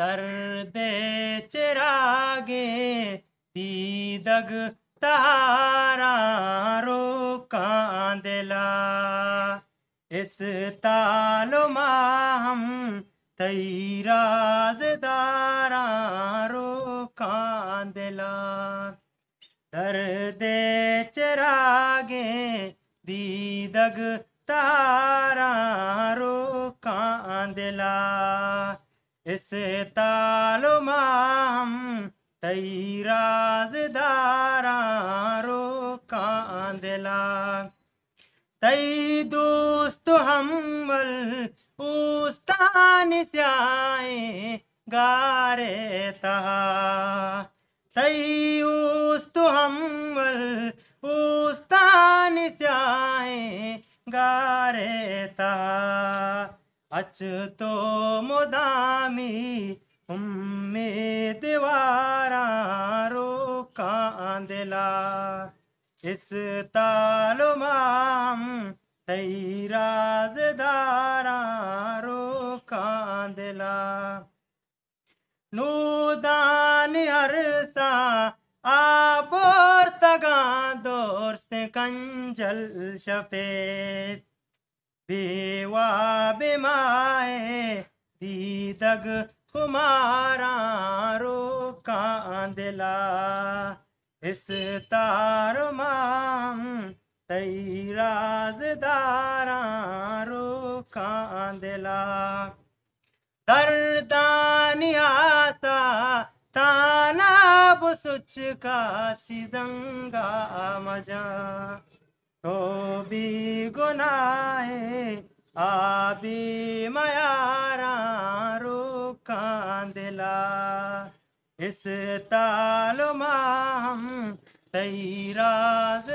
तर दे चिरागे दीदग तारा कांदला इस तालो हम तई राजदारा कांदला तर दे चिरागे दीदग तारा दिला इस तालुमा हम तई राजदारा रो कांदला तई दोस्त हम मल उस्तान स्याए गारे तहा तई उस्त हम मल उस्तान स्याए गारे तहा अच ಅಚ್ಚುತೋ ಮುದಾಮಿ ಉಮ್ಮೆ ದಿವಾರಾರೋ ಕಾಂದಿಲ इस तालुमाम तई राजदारा रो कांदला नूदान अरसा आबोर तगा दोस्त कंजल शफे बेवा बिमाए दीदग कुमारो कांदला इस तार माम तई राजदारो कांदला दर्दानियासा ताना बुसुच का सिजंगा मजा तो भी गुनाए आ मयारा रूकां दिला इस ताल मां तीरास